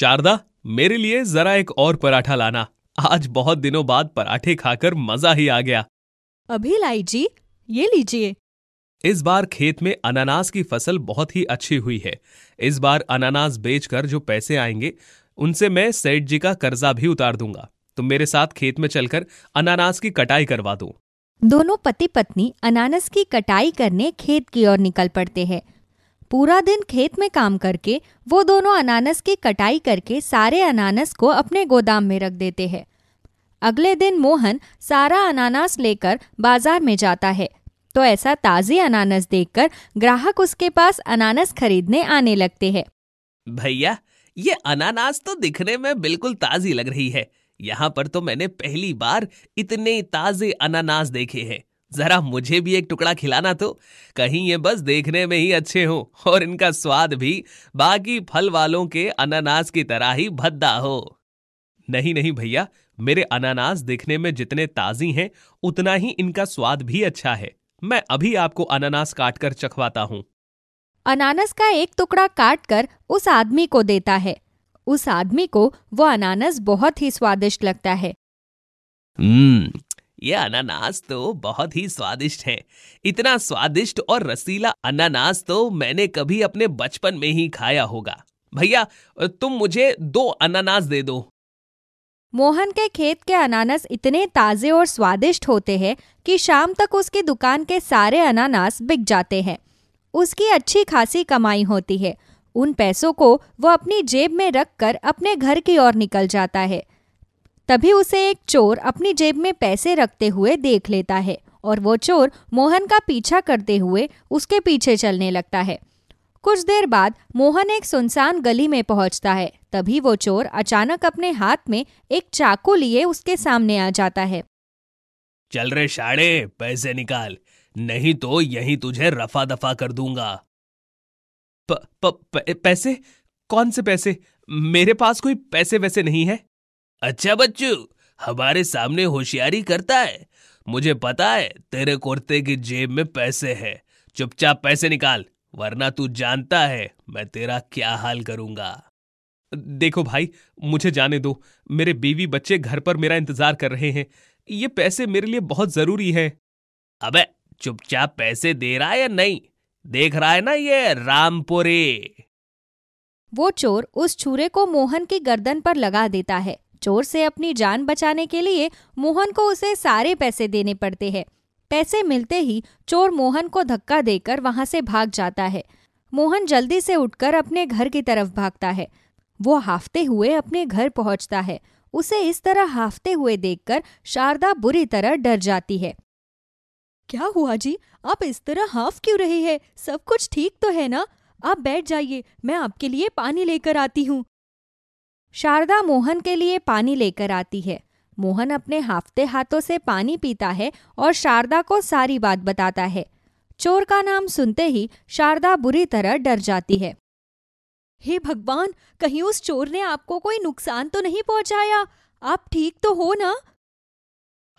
शारदा मेरे लिए जरा एक और पराठा लाना आज बहुत दिनों बाद पराठे खाकर मजा ही आ गया अभी लाई जी ये लीजिए इस बार खेत में अनानास की फसल बहुत ही अच्छी हुई है इस बार अनानास बेचकर जो पैसे आएंगे उनसे मैं सेठ जी का कर्जा भी उतार दूंगा तुम मेरे साथ खेत में चलकर अनानास की कटाई करवा दो दोनों पति पत्नी अनानास की कटाई करने खेत की ओर निकल पड़ते हैं पूरा दिन खेत में काम करके वो दोनों अनानस की कटाई करके सारे अनानस को अपने गोदाम में रख देते हैं अगले दिन मोहन सारा अनानास लेकर बाजार में जाता है तो ऐसा ताज़े अनानास देखकर ग्राहक उसके पास अनानास खरीदने आने लगते हैं भैया ये अनानास तो दिखने में बिल्कुल ताज़ी लग रही है यहाँ पर तो मैंने पहली बार इतने ताज़े अनानास देखे हैं जरा मुझे भी एक टुकड़ा खिलाना तो कहीं ये बस देखने में ही अच्छे हो और इनका स्वाद भी बाकी फल वालों के अनानास की तरह ही भद्दा हो नहीं नहीं भैया मेरे अनानास देखने में जितने ताजी हैं उतना ही इनका स्वाद भी अच्छा है मैं अभी आपको अनानास काटकर चखवाता हूँ अनानास का एक टुकड़ा काटकर उस आदमी को देता है उस आदमी को वो अनानास बहुत ही स्वादिष्ट लगता है हम्म ये अनानास तो बहुत ही स्वादिष्ट है इतना स्वादिष्ट और रसीला अनानास तो मैंने कभी अपने बचपन में ही खाया होगा भैया तुम मुझे दो अनानास दे दो मोहन के खेत के अनानास इतने ताजे और स्वादिष्ट होते हैं कि शाम तक उसकी दुकान के सारे अनानास बिक जाते हैं उसकी अच्छी खासी कमाई होती है उन पैसों को वो अपनी जेब में रख कर अपने घर की ओर निकल जाता है तभी उसे एक चोर अपनी जेब में पैसे रखते हुए देख लेता है और वो चोर मोहन का पीछा करते हुए उसके पीछे चलने लगता है कुछ देर बाद मोहन एक सुनसान गली में पहुंचता है तभी वो चोर अचानक अपने हाथ में एक चाकू लिए उसके सामने आ जाता है चल रे शाड़े पैसे निकाल नहीं तो यही तुझे रफा दफा कर दूंगा प, प, प, पैसे कौन से पैसे मेरे पास कोई पैसे वैसे नहीं है अच्छा बच्चू हमारे सामने होशियारी करता है मुझे पता है तेरे कुर्ते की जेब में पैसे हैं चुपचाप पैसे निकाल वरना तू जानता है मैं तेरा क्या हाल करूंगा देखो भाई मुझे जाने दो मेरे बीवी बच्चे घर पर मेरा इंतजार कर रहे हैं ये पैसे मेरे लिए बहुत जरूरी है अबे चुपचाप पैसे दे रहा है या नहीं देख रहा है ना ये रामपुरे वो चोर उस छुरे को मोहन की गर्दन पर लगा देता है चोर से अपनी जान बचाने के लिए मोहन को उसे सारे पैसे देने पड़ते हैं पैसे मिलते ही चोर मोहन को धक्का देकर वहां से भाग जाता है मोहन जल्दी से उठकर अपने घर की तरफ भागता है वो हाफते हुए अपने घर पहुंचता है उसे इस तरह हाफते हुए देखकर शारदा बुरी तरह डर जाती है क्या हुआ जी आप इस तरह हाफ क्यों रही है सब कुछ ठीक तो है ना आप बैठ जाइए मैं आपके लिए पानी लेकर आती हूँ शारदा मोहन के लिए पानी लेकर आती है मोहन अपने हाफते हाथों से पानी पीता है और शारदा को सारी बात बताता है चोर का नाम सुनते ही शारदा बुरी तरह डर जाती है हे भगवान कहीं उस चोर ने आपको कोई नुकसान तो नहीं पहुंचाया आप ठीक तो हो ना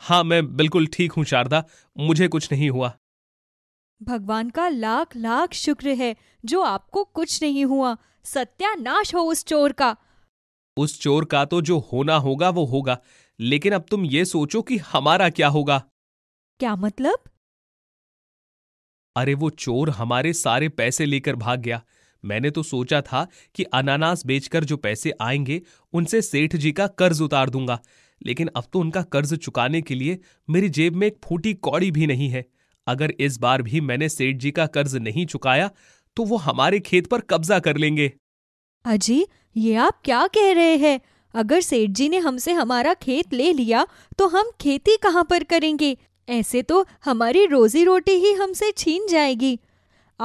हाँ मैं बिल्कुल ठीक हूँ शारदा मुझे कुछ नहीं हुआ भगवान का लाख लाख शुक्र है जो आपको कुछ नहीं हुआ सत्यानाश हो उस चोर का उस चोर का तो जो होना होगा वो होगा लेकिन अब तुम ये सोचो कि हमारा क्या होगा क्या मतलब अरे वो चोर हमारे सारे पैसे लेकर भाग गया मैंने तो सोचा था कि अनानास बेचकर जो पैसे आएंगे उनसे सेठ जी का कर्ज उतार दूंगा लेकिन अब तो उनका कर्ज चुकाने के लिए मेरी जेब में एक फूटी कौड़ी भी नहीं है अगर इस बार भी मैंने सेठ जी का कर्ज नहीं चुकाया तो वो हमारे खेत पर कब्जा कर लेंगे अजी ये आप क्या कह रहे हैं अगर सेठ जी ने हमसे हमारा खेत ले लिया तो हम खेती कहाँ पर करेंगे ऐसे तो हमारी रोजी रोटी ही हमसे छीन जाएगी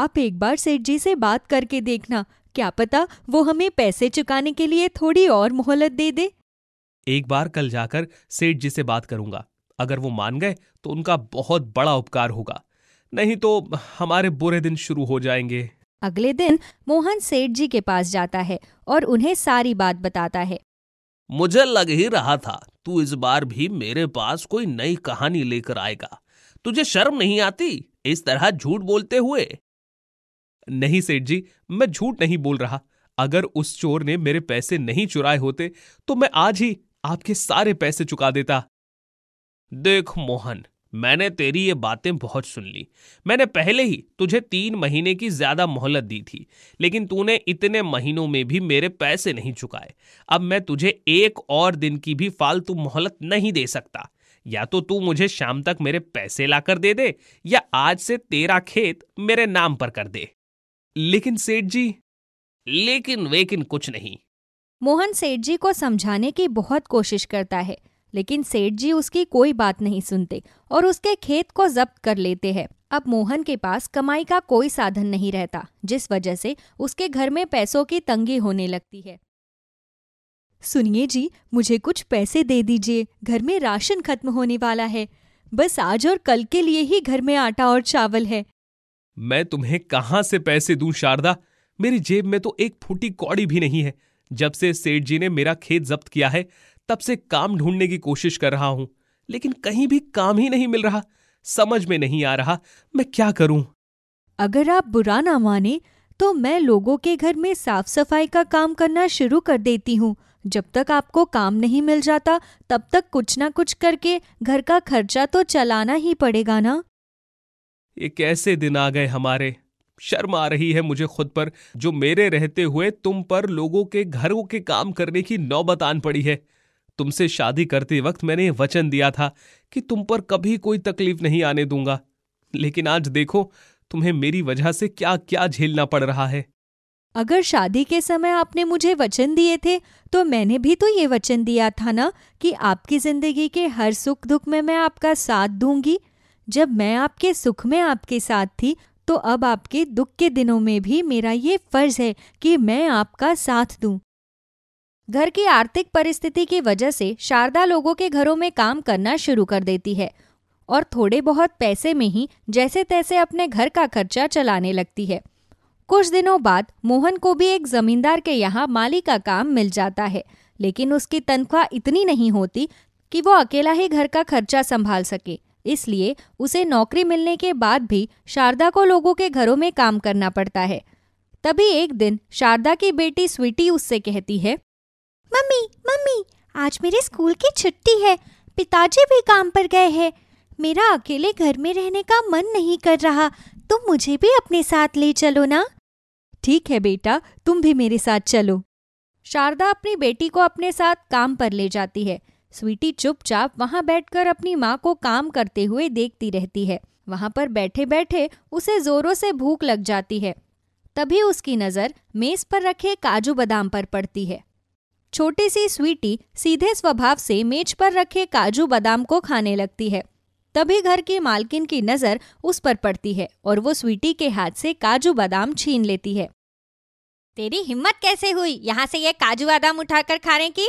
आप एक बार सेठ जी से बात करके देखना क्या पता वो हमें पैसे चुकाने के लिए थोड़ी और मोहलत दे दे एक बार कल जाकर सेठ जी से बात करूंगा अगर वो मान गए तो उनका बहुत बड़ा उपकार होगा नहीं तो हमारे बुरे दिन शुरू हो जाएंगे अगले दिन मोहन सेठ जी के पास जाता है और उन्हें सारी बात बताता है मुझे लग ही रहा था तू इस बार भी मेरे पास कोई नई कहानी लेकर आएगा तुझे शर्म नहीं आती इस तरह झूठ बोलते हुए नहीं सेठ जी मैं झूठ नहीं बोल रहा अगर उस चोर ने मेरे पैसे नहीं चुराए होते तो मैं आज ही आपके सारे पैसे चुका देता देख मोहन मैंने तेरी ये बातें बहुत सुन ली मैंने पहले ही तुझे तीन महीने की ज्यादा मोहलत दी थी लेकिन तूने इतने महीनों में भी मेरे पैसे नहीं चुकाए अब मैं तुझे एक और दिन की भी फालतू मोहलत नहीं दे सकता या तो तू मुझे शाम तक मेरे पैसे लाकर दे दे या आज से तेरा खेत मेरे नाम पर कर दे लेकिन सेठ जी लेकिन वेकिन कुछ नहीं मोहन सेठ जी को समझाने की बहुत कोशिश करता है लेकिन सेठ जी उसकी कोई बात नहीं सुनते और उसके खेत को जब्त कर लेते हैं अब मोहन के पास कमाई का कोई साधन नहीं रहता जिस वजह से उसके घर में पैसों की तंगी होने लगती है सुनिए जी मुझे कुछ पैसे दे दीजिए घर में राशन खत्म होने वाला है बस आज और कल के लिए ही घर में आटा और चावल है मैं तुम्हें कहाँ से पैसे दूं शारदा मेरी जेब में तो एक फूटी कौड़ी भी नहीं है जब से सेठ जी ने मेरा खेत जब्त किया है तब से काम ढूंढने की कोशिश कर रहा हूं लेकिन कहीं भी काम ही नहीं मिल रहा समझ में नहीं आ रहा मैं क्या करूं अगर आप बुरा ना माने तो मैं लोगों के घर में साफ सफाई का काम करना शुरू कर देती हूँ जब तक आपको काम नहीं मिल जाता तब तक कुछ ना कुछ करके घर का खर्चा तो चलाना ही पड़ेगा ना ये कैसे दिन आ गए हमारे शर्म आ रही है मुझे खुद पर जो मेरे रहते हुए तुम पर लोगों के घरों के काम करने की नौबत आन पड़ी है तुमसे शादी करते वक्त मैंने वचन दिया था कि तुम पर कभी कोई तकलीफ नहीं आने दूंगा लेकिन आज देखो तुम्हें मेरी वजह से क्या क्या झेलना पड़ रहा है अगर शादी के समय आपने मुझे वचन दिए थे तो मैंने भी तो ये वचन दिया था ना कि आपकी जिंदगी के हर सुख दुख में मैं आपका साथ दूंगी जब मैं आपके सुख में आपके साथ थी तो अब आपके दुख के दिनों में भी मेरा ये फर्ज है कि मैं आपका साथ दूं घर की आर्थिक परिस्थिति की वजह से शारदा लोगों के घरों में काम करना शुरू कर देती है और थोड़े बहुत पैसे में ही जैसे तैसे अपने घर का खर्चा चलाने लगती है कुछ दिनों बाद मोहन को भी एक जमींदार के यहाँ माली का काम मिल जाता है लेकिन उसकी तनख्वाह इतनी नहीं होती कि वो अकेला ही घर का खर्चा संभाल सके इसलिए उसे नौकरी मिलने के बाद भी शारदा को लोगों के घरों में काम करना पड़ता है तभी एक दिन शारदा की बेटी स्वीटी उससे कहती है मम्मी मम्मी आज मेरे स्कूल की छुट्टी है पिताजी भी काम पर गए हैं मेरा अकेले घर में रहने का मन नहीं कर रहा तुम मुझे भी अपने साथ ले चलो ना ठीक है बेटा तुम भी मेरे साथ चलो शारदा अपनी बेटी को अपने साथ काम पर ले जाती है स्वीटी चुपचाप वहां बैठकर अपनी माँ को काम करते हुए देखती रहती है वहां पर बैठे बैठे उसे जोरों से भूख लग जाती है तभी उसकी नज़र मेज पर रखे काजू बादाम पर पड़ती है छोटी सी स्वीटी सीधे स्वभाव से मेज पर रखे काजू बादाम को खाने लगती है तभी घर की मालकिन की नज़र उस पर पड़ती है और वो स्वीटी के हाथ से काजू बादाम छीन लेती है तेरी हिम्मत कैसे हुई यहाँ से ये काजू बादाम उठाकर खाने की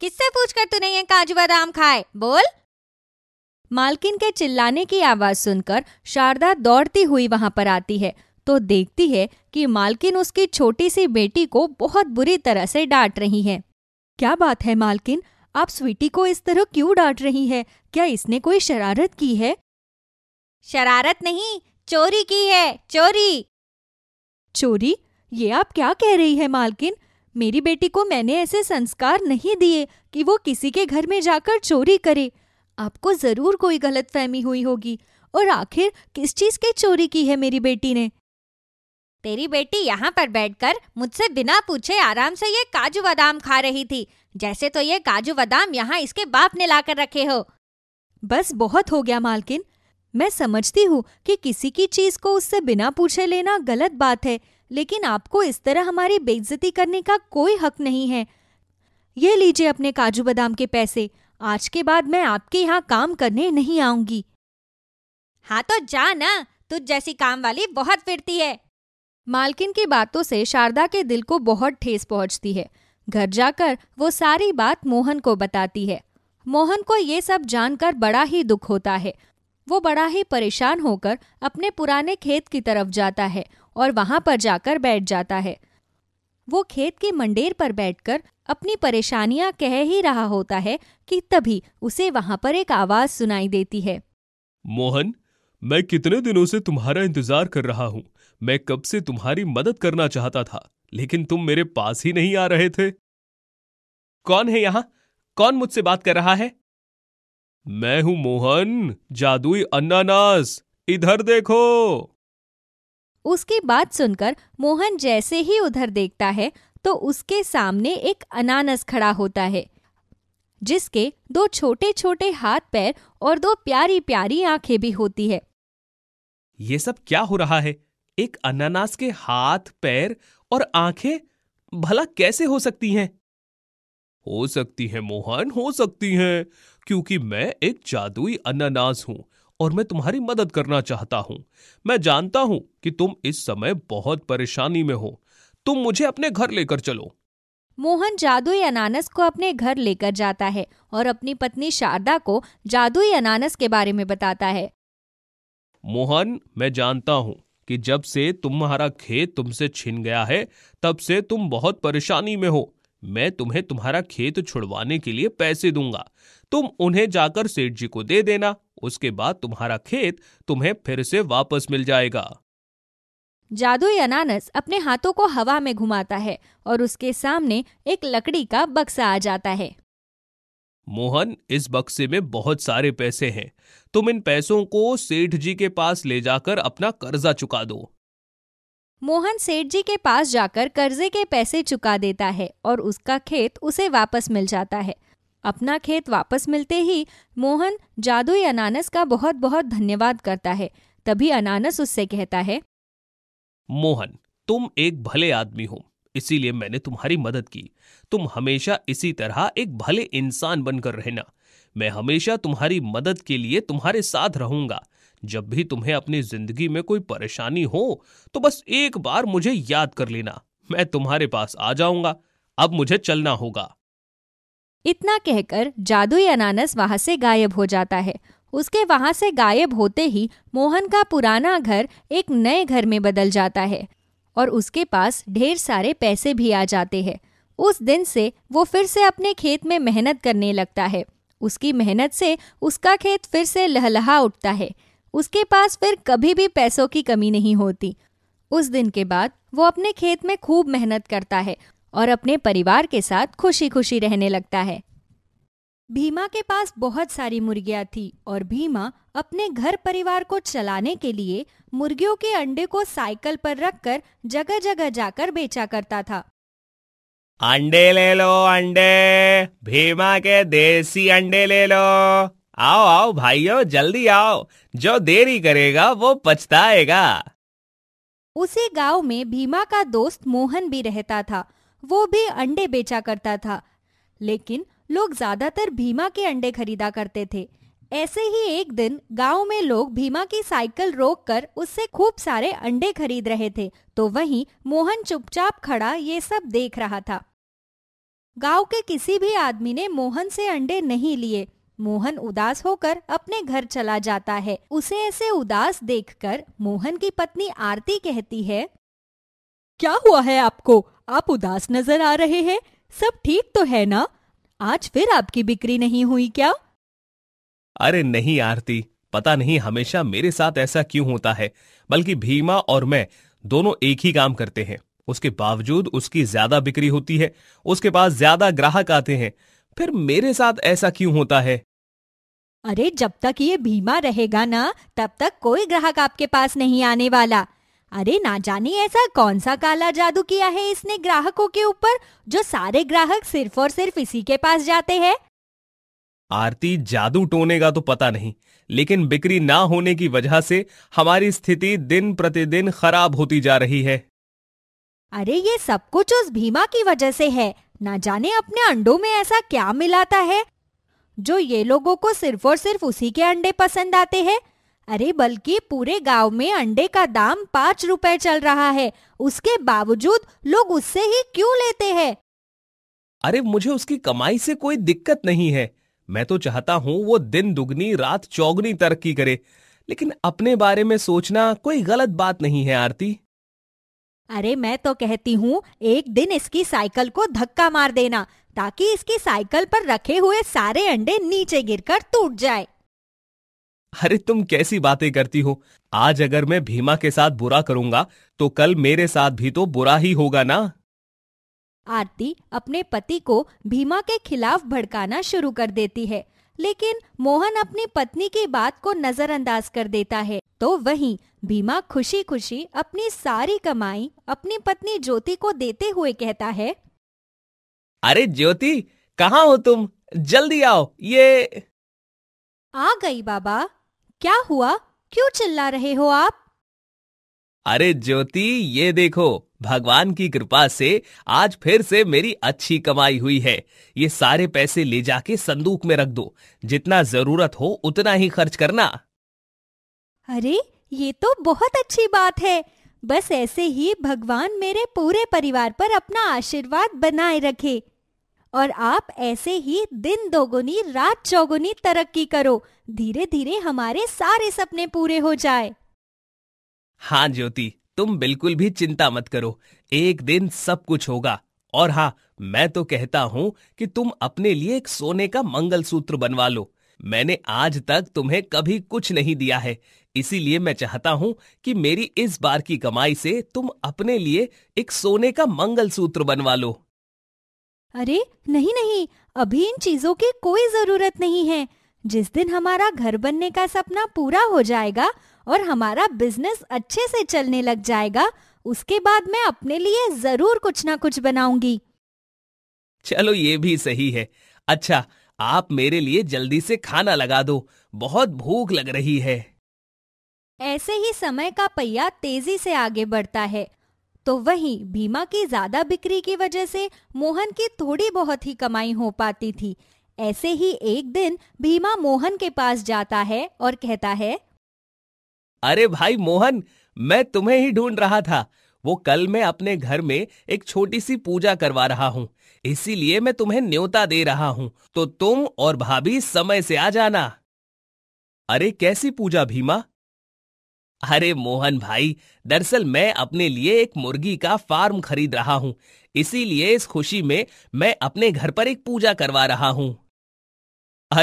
किससे पूछकर तूने ये काजू बादाम खाए बोल मालकिन के चिल्लाने की आवाज सुनकर शारदा दौड़ती हुई वहां पर आती है तो देखती है कि मालकिन उसकी छोटी सी बेटी को बहुत बुरी तरह से डांट रही है क्या बात है मालकिन आप स्वीटी को इस तरह क्यों डांट रही है क्या इसने कोई शरारत की है शरारत नहीं चोरी की है चोरी चोरी ये आप क्या कह रही है मालकिन मेरी बेटी को मैंने ऐसे संस्कार नहीं दिए कि वो किसी के घर में जाकर चोरी करे आपको जरूर कोई गलतफहमी हुई होगी और आखिर किस चीज की चोरी की है मेरी बेटी ने तेरी बेटी यहाँ पर बैठकर मुझसे बिना पूछे आराम से ये काजू बादाम खा रही थी जैसे तो ये काजू बादाम यहाँ इसके बाप ने लाकर रखे हो बस बहुत हो गया मालकिन मैं समझती हूँ कि किसी की चीज को उससे बिना पूछे लेना गलत बात है लेकिन आपको इस तरह हमारी बेइज्जती करने का कोई हक नहीं है ये लीजिए अपने काजू बादाम के पैसे आज के बाद मैं आपके यहाँ काम करने नहीं आऊंगी हाँ तो जा ना तुझ जैसी काम वाली बहुत फिरती है मालकिन की बातों से शारदा के दिल को बहुत ठेस पहुंचती है घर जाकर वो सारी बात मोहन को बताती है मोहन को ये सब जानकर बड़ा ही दुख होता है वो बड़ा ही परेशान होकर अपने पुराने खेत की तरफ जाता है और वहां पर जाकर बैठ जाता है वो खेत के मंडेर पर बैठकर अपनी परेशानियां कह ही रहा होता है कि तभी उसे वहां पर एक आवाज सुनाई देती है मोहन मैं कितने दिनों से तुम्हारा इंतजार कर रहा हूं मैं कब से तुम्हारी मदद करना चाहता था लेकिन तुम मेरे पास ही नहीं आ रहे थे कौन है यहां कौन मुझसे बात कर रहा है मैं हूं मोहन जादुई अन्नानास इधर देखो उसकी बात सुनकर मोहन जैसे ही उधर देखता है तो उसके सामने एक अनानस खड़ा होता है जिसके दो छोटे छोटे हाथ पैर और दो प्यारी प्यारी आंखें भी होती है ये सब क्या हो रहा है एक अनानास के हाथ पैर और आंखें भला कैसे हो सकती हैं हो सकती है मोहन हो सकती है क्योंकि मैं एक जादुई अनानास हूं और मैं तुम्हारी मदद करना चाहता हूं मैं जानता हूं कि तुम इस समय बहुत परेशानी में हो तुम मुझे अपने घर लेकर चलो मोहन जादुई अनानस को अपने घर लेकर जाता है और अपनी पत्नी शारदा को जादुई अनानस के बारे में बताता है मोहन मैं जानता हूं कि जब से तुम्हारा खेत तुमसे छिन गया है तब से तुम बहुत परेशानी में हो मैं तुम्हें तुम्हारा खेत छुड़वाने के लिए पैसे दूंगा तुम उन्हें जाकर सेठ जी को दे देना उसके बाद तुम्हारा खेत तुम्हें फिर से वापस मिल जाएगा जादुई अनानस अपने हाथों को हवा में घुमाता है और उसके सामने एक लकड़ी का बक्सा आ जाता है मोहन इस बक्से में बहुत सारे पैसे हैं तुम इन पैसों को सेठ जी के पास ले जाकर अपना कर्जा चुका दो मोहन सेठ जी के पास जाकर कर्जे के पैसे चुका देता है और उसका खेत उसे वापस मिल जाता है अपना खेत वापस मिलते ही मोहन जादुई अनानस का बहुत बहुत धन्यवाद करता है तभी अनानस उससे कहता है मोहन तुम एक भले आदमी हो इसीलिए मैंने तुम्हारी मदद की तुम हमेशा इसी तरह एक भले इंसान बनकर रहना मैं हमेशा तुम्हारी मदद के लिए तुम्हारे साथ रहूंगा जब भी तुम्हें अपनी जिंदगी में कोई परेशानी हो तो बस एक बार मुझे याद कर लेना मैं तुम्हारे पास आ जाऊंगा अब मुझे चलना होगा इतना कहकर जादुई अनानस वहां से गायब हो जाता है उसके वहां से गायब होते ही मोहन का पुराना घर एक नए घर में बदल जाता है और उसके पास ढेर सारे पैसे भी आ जाते हैं उस दिन से वो फिर से अपने खेत में मेहनत करने लगता है उसकी मेहनत से उसका खेत फिर से लहलहा उठता है उसके पास फिर कभी भी पैसों की कमी नहीं होती उस दिन के बाद वो अपने खेत में खूब मेहनत करता है और अपने परिवार के साथ खुशी खुशी रहने लगता है भीमा के पास बहुत सारी मुर्गियां थी और भीमा अपने घर परिवार को चलाने के लिए मुर्गियों के अंडे को साइकिल पर रखकर जगह जगह जाकर बेचा करता था अंडे ले लो अंडे भीमा के देसी अंडे ले लो आओ आओ भाइयों जल्दी आओ जो देरी करेगा वो पछताएगा उसी गांव में भीमा का दोस्त मोहन भी रहता था वो भी अंडे बेचा करता था लेकिन लोग ज्यादातर भीमा के अंडे खरीदा करते थे ऐसे ही एक दिन गांव में लोग भीमा की साइकिल रोककर उससे खूब सारे अंडे खरीद रहे थे तो वहीं मोहन चुपचाप खड़ा ये सब देख रहा था गांव के किसी भी आदमी ने मोहन से अंडे नहीं लिए मोहन उदास होकर अपने घर चला जाता है उसे ऐसे उदास देखकर मोहन की पत्नी आरती कहती है क्या हुआ है आपको आप उदास नजर आ रहे हैं सब ठीक तो है ना आज फिर आपकी बिक्री नहीं हुई क्या अरे नहीं आरती पता नहीं हमेशा मेरे साथ ऐसा क्यों होता है बल्कि भीमा और मैं दोनों एक ही काम करते हैं उसके बावजूद उसकी ज्यादा बिक्री होती है उसके पास ज्यादा ग्राहक आते हैं फिर मेरे साथ ऐसा क्यों होता है अरे जब तक ये भीमा रहेगा ना तब तक कोई ग्राहक आपके पास नहीं आने वाला अरे ना जाने ऐसा कौन सा काला जादू किया है इसने ग्राहकों के ऊपर जो सारे ग्राहक सिर्फ और सिर्फ इसी के पास जाते हैं आरती जादू टोने का तो पता नहीं लेकिन बिक्री ना होने की वजह से हमारी स्थिति दिन प्रतिदिन खराब होती जा रही है अरे ये सब कुछ उस भीमा की वजह से है ना जाने अपने अंडों में ऐसा क्या मिलाता है जो ये लोगों को सिर्फ और सिर्फ उसी के अंडे पसंद आते हैं अरे बल्कि पूरे गांव में अंडे का दाम पाँच रुपए चल रहा है उसके बावजूद लोग उससे ही क्यों लेते हैं अरे मुझे उसकी कमाई से कोई दिक्कत नहीं है मैं तो चाहता हूँ वो दिन दुगनी रात चौगनी तरक्की करे लेकिन अपने बारे में सोचना कोई गलत बात नहीं है आरती अरे मैं तो कहती हूँ एक दिन इसकी साइकिल को धक्का मार देना ताकि इसकी साइकिल पर रखे हुए सारे अंडे नीचे गिरकर टूट जाए अरे तुम कैसी बातें करती हो आज अगर मैं भीमा के साथ बुरा करूंगा तो कल मेरे साथ भी तो बुरा ही होगा ना आरती अपने पति को भीमा के खिलाफ भड़काना शुरू कर देती है लेकिन मोहन अपनी पत्नी की बात को नजरअंदाज कर देता है तो वहीं भीमा खुशी खुशी अपनी सारी कमाई अपनी पत्नी ज्योति को देते हुए कहता है अरे ज्योति कहाँ हो तुम जल्दी आओ ये आ गई बाबा क्या हुआ क्यों चिल्ला रहे हो आप अरे ज्योति ये देखो भगवान की कृपा से आज फिर से मेरी अच्छी कमाई हुई है ये सारे पैसे ले जाके संदूक में रख दो जितना जरूरत हो उतना ही खर्च करना अरे ये तो बहुत अच्छी बात है बस ऐसे ही भगवान मेरे पूरे परिवार पर अपना आशीर्वाद बनाए रखे और आप ऐसे ही दिन दोगुनी रात चौगुनी तरक्की करो धीरे धीरे हमारे सारे सपने पूरे हो जाए हाँ ज्योति तुम बिल्कुल भी चिंता मत करो एक दिन सब कुछ होगा और हाँ मैं तो कहता हूँ कि तुम अपने लिए एक सोने का मंगलसूत्र बनवा लो मैंने आज तक तुम्हें कभी कुछ नहीं दिया है इसीलिए मैं चाहता हूँ कि मेरी इस बार की कमाई से तुम अपने लिए एक सोने का मंगलसूत्र बनवा लो अरे नहीं नहीं अभी इन चीजों की कोई जरूरत नहीं है जिस दिन हमारा घर बनने का सपना पूरा हो जाएगा और हमारा बिजनेस अच्छे से चलने लग जाएगा उसके बाद मैं अपने लिए जरूर कुछ ना कुछ बनाऊंगी चलो ये भी सही है अच्छा आप मेरे लिए जल्दी से खाना लगा दो बहुत भूख लग रही है ऐसे ही समय का पहिया तेजी से आगे बढ़ता है तो वहीं भीमा की ज्यादा बिक्री की वजह से मोहन की थोड़ी बहुत ही कमाई हो पाती थी ऐसे ही एक दिन भीमा मोहन के पास जाता है और कहता है अरे भाई मोहन मैं तुम्हें ही ढूंढ रहा था वो कल मैं अपने घर में एक छोटी सी पूजा करवा रहा हूँ इसीलिए मैं तुम्हें न्योता दे रहा हूँ तो तुम और भाभी समय से आ जाना अरे कैसी पूजा भीमा अरे मोहन भाई दरअसल मैं अपने लिए एक मुर्गी का फार्म खरीद रहा हूँ इसीलिए इस खुशी में मैं अपने घर पर एक पूजा करवा रहा हूँ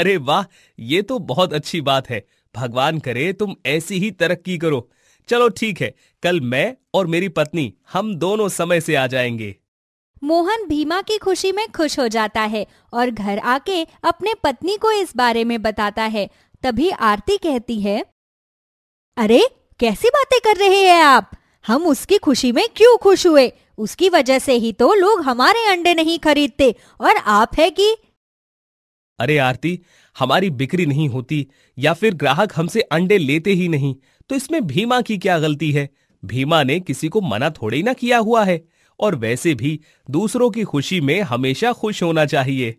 अरे वाह ये तो बहुत अच्छी बात है भगवान करे तुम ऐसी ही तरक्की करो चलो ठीक है कल मैं और मेरी पत्नी हम दोनों समय से आ जाएंगे मोहन भीमा की खुशी में खुश हो जाता है और घर आके अपने पत्नी को इस बारे में बताता है तभी आरती कहती है अरे कैसी बातें कर रहे हैं आप हम उसकी खुशी में क्यों खुश हुए उसकी वजह से ही तो लोग हमारे अंडे नहीं खरीदते और आप है कि अरे आरती हमारी बिक्री नहीं होती या फिर ग्राहक हमसे अंडे लेते ही नहीं तो इसमें भीमा की क्या गलती है भीमा ने किसी को मना थोड़ी ना किया हुआ है और वैसे भी दूसरों की खुशी में हमेशा खुश होना चाहिए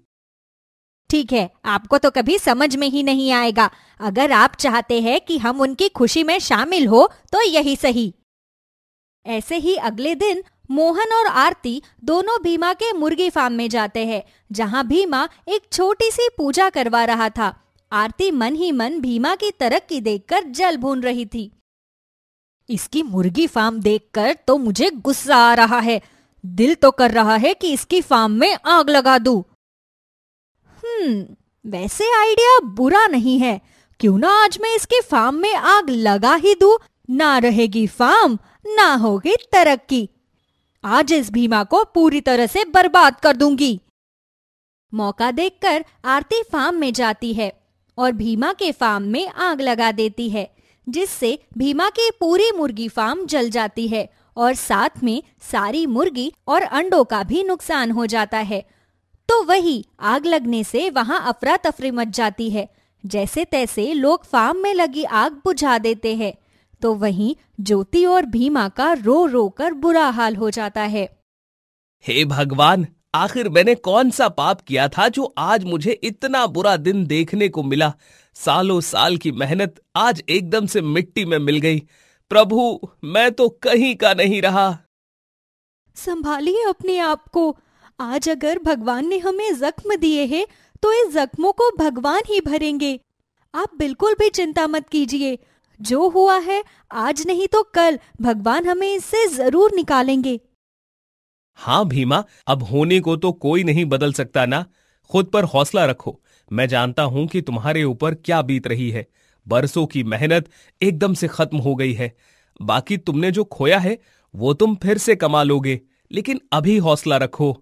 ठीक है आपको तो कभी समझ में ही नहीं आएगा अगर आप चाहते हैं कि हम उनकी खुशी में शामिल हो तो यही सही ऐसे ही अगले दिन मोहन और आरती दोनों भीमा के मुर्गी फार्म में जाते हैं जहां भीमा एक छोटी सी पूजा करवा रहा था आरती मन ही मन भीमा की तरक्की देखकर जल भून रही थी इसकी मुर्गी फार्म देखकर तो मुझे गुस्सा आ रहा है दिल तो कर रहा है कि इसकी फार्म में आग लगा दूं। हम्म वैसे आइडिया बुरा नहीं है क्यों ना आज मैं इसके फार्म में आग लगा ही दू ना रहेगी फार्म ना होगी तरक्की आज इस भीमा को पूरी तरह से बर्बाद कर दूंगी मौका देखकर आरती फार्म में जाती है और भीमा के फार्म में आग लगा देती है जिससे भीमा की पूरी मुर्गी फार्म जल जाती है और साथ में सारी मुर्गी और अंडों का भी नुकसान हो जाता है तो वही आग लगने से वहां अफरा तफरी मच जाती है जैसे तैसे लोग फार्म में लगी आग बुझा देते हैं तो वहीं ज्योति और भीमा का रो रो कर बुरा हाल हो जाता है हे भगवान आखिर मैंने कौन सा पाप किया था जो आज मुझे इतना बुरा दिन देखने को मिला सालों साल की मेहनत आज एकदम से मिट्टी में मिल गई प्रभु मैं तो कहीं का नहीं रहा संभालिए अपने आप को आज अगर भगवान ने हमें जख्म दिए हैं तो इस जख्मों को भगवान ही भरेंगे आप बिल्कुल भी चिंता मत कीजिए जो हुआ है आज नहीं तो कल भगवान हमें इससे जरूर निकालेंगे हाँ भीमा अब होने को तो कोई नहीं बदल सकता ना खुद पर हौसला रखो मैं जानता हूँ कि तुम्हारे ऊपर क्या बीत रही है बरसों की मेहनत एकदम से खत्म हो गई है बाकी तुमने जो खोया है वो तुम फिर से कमा लोगे लेकिन अभी हौसला रखो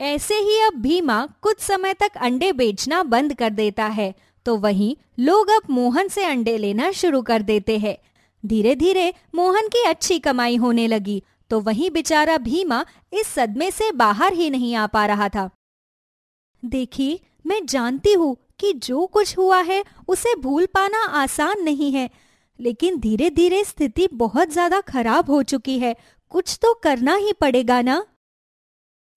ऐसे ही अब भीमा कुछ समय तक अंडे बेचना बंद कर देता है तो वहीं लोग अब मोहन से अंडे लेना शुरू कर देते हैं धीरे धीरे मोहन की अच्छी कमाई होने लगी तो वहीं बेचारा भीमा इस सदमे से बाहर ही नहीं आ पा रहा था देखिए मैं जानती हूँ कि जो कुछ हुआ है उसे भूल पाना आसान नहीं है लेकिन धीरे धीरे स्थिति बहुत ज्यादा खराब हो चुकी है कुछ तो करना ही पड़ेगा ना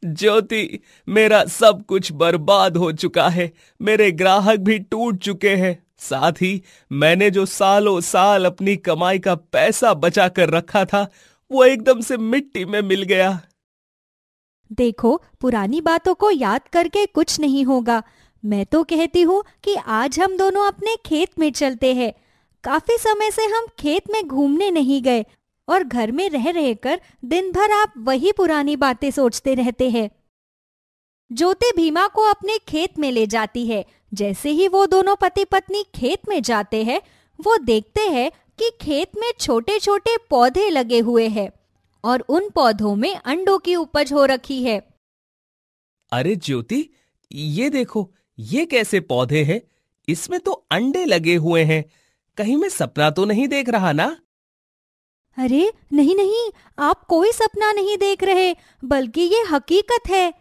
ज्योति मेरा सब कुछ बर्बाद हो चुका है मेरे ग्राहक भी टूट चुके हैं साथ ही मैंने जो सालों साल अपनी कमाई का पैसा बचा कर रखा था वो एकदम से मिट्टी में मिल गया देखो पुरानी बातों को याद करके कुछ नहीं होगा मैं तो कहती हूँ कि आज हम दोनों अपने खेत में चलते हैं काफी समय से हम खेत में घूमने नहीं गए और घर में रह रहकर दिन भर आप वही पुरानी बातें सोचते रहते हैं ज्योति भीमा को अपने खेत में ले जाती है जैसे ही वो दोनों पति पत्नी खेत में जाते हैं वो देखते हैं कि खेत में छोटे छोटे पौधे लगे हुए हैं और उन पौधों में अंडों की उपज हो रखी है अरे ज्योति ये देखो ये कैसे पौधे हैं इसमें तो अंडे लगे हुए हैं कहीं मैं सपना तो नहीं देख रहा ना अरे नहीं नहीं आप कोई सपना नहीं देख रहे बल्कि ये हकीकत है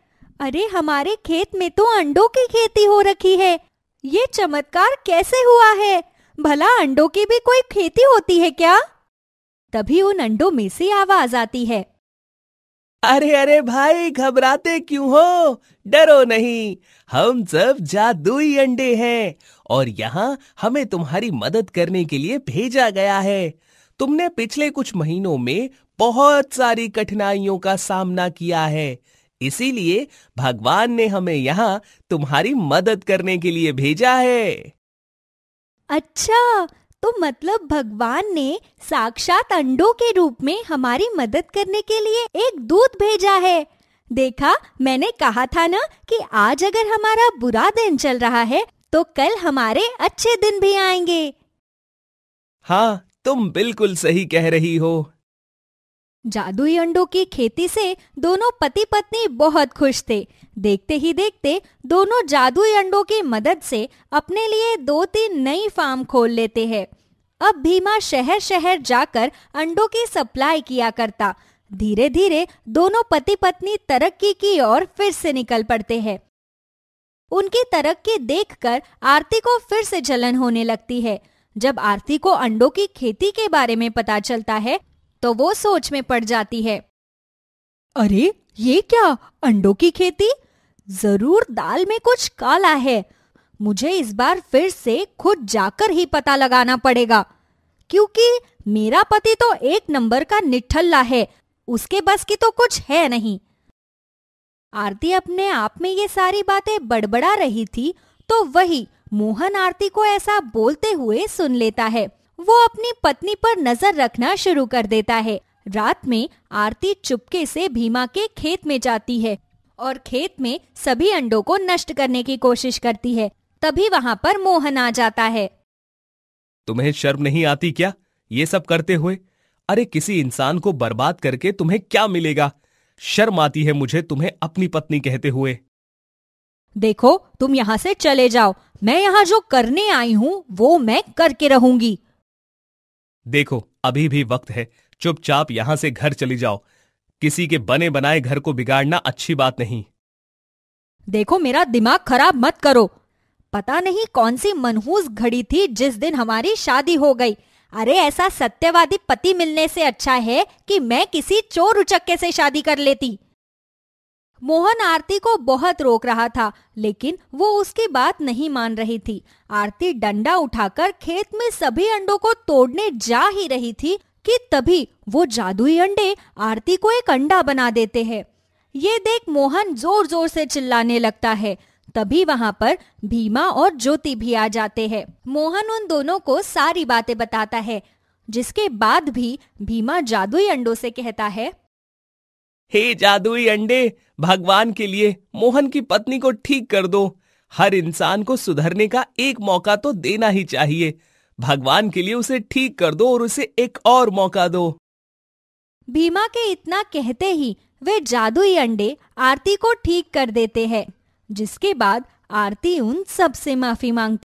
अरे हमारे खेत में तो अंडों की खेती हो रखी है ये चमत्कार कैसे हुआ है भला अंडों की भी कोई खेती होती है क्या तभी उन अंडों में से आवाज आती है अरे अरे भाई घबराते क्यों हो डरो नहीं हम सब जादुई अंडे हैं और यहाँ हमें तुम्हारी मदद करने के लिए भेजा गया है तुमने पिछले कुछ महीनों में बहुत सारी कठिनाइयों का सामना किया है इसीलिए भगवान ने हमें यहाँ तुम्हारी मदद करने के लिए भेजा है अच्छा तो मतलब भगवान ने साक्षात अंडों के रूप में हमारी मदद करने के लिए एक दूत भेजा है देखा मैंने कहा था ना कि आज अगर हमारा बुरा दिन चल रहा है तो कल हमारे अच्छे दिन भी आएंगे हाँ तुम बिल्कुल सही कह रही हो जादुई अंडों की खेती से दोनों पति पत्नी बहुत खुश थे देखते ही देखते दोनों जादुई अंडों की मदद से अपने लिए दो तीन नई फार्म खोल लेते हैं अब भीमा शहर शहर जाकर अंडों की सप्लाई किया करता धीरे धीरे दोनों पति पत्नी तरक्की की ओर फिर से निकल पड़ते हैं उनकी तरक्की देखकर आरती को फिर से जलन होने लगती है जब आरती को अंडों की खेती के बारे में पता चलता है तो वो सोच में पड़ जाती है अरे ये क्या अंडों की खेती जरूर दाल में कुछ काला है मुझे इस बार फिर से खुद जाकर ही पता लगाना पड़ेगा क्योंकि मेरा पति तो एक नंबर का निठल्ला है उसके बस की तो कुछ है नहीं आरती अपने आप में ये सारी बातें बड़बड़ा रही थी तो वही मोहन आरती को ऐसा बोलते हुए सुन लेता है वो अपनी पत्नी पर नजर रखना शुरू कर देता है रात में आरती चुपके से भीमा के खेत में जाती है और खेत में सभी अंडों को नष्ट करने की कोशिश करती है तभी वहाँ पर मोहन आ जाता है तुम्हें शर्म नहीं आती क्या ये सब करते हुए अरे किसी इंसान को बर्बाद करके तुम्हें क्या मिलेगा शर्म आती है मुझे तुम्हें अपनी पत्नी कहते हुए देखो तुम यहाँ से चले जाओ मैं यहाँ जो करने आई हूँ वो मैं करके रहूंगी देखो अभी भी वक्त है चुपचाप यहाँ से घर चली जाओ किसी के बने बनाए घर को बिगाड़ना अच्छी बात नहीं देखो मेरा दिमाग खराब मत करो पता नहीं कौन सी मनहूस घड़ी थी जिस दिन हमारी शादी हो गई अरे ऐसा सत्यवादी पति मिलने से अच्छा है कि मैं किसी चोर उचक्के से शादी कर लेती मोहन आरती को बहुत रोक रहा था लेकिन वो उसकी बात नहीं मान रही थी आरती डंडा उठाकर खेत में सभी अंडों को तोड़ने जा ही रही थी कि तभी वो जादुई अंडे आरती को एक अंडा बना देते हैं ये देख मोहन जोर जोर से चिल्लाने लगता है तभी वहाँ पर भीमा और ज्योति भी आ जाते हैं मोहन उन दोनों को सारी बातें बताता है जिसके बाद भी भीमा जादुई अंडों से कहता है हे जादुई अंडे भगवान के लिए मोहन की पत्नी को ठीक कर दो हर इंसान को सुधरने का एक मौका तो देना ही चाहिए भगवान के लिए उसे ठीक कर दो और उसे एक और मौका दो भीमा के इतना कहते ही वे जादुई अंडे आरती को ठीक कर देते हैं जिसके बाद आरती उन सब से माफी मांगती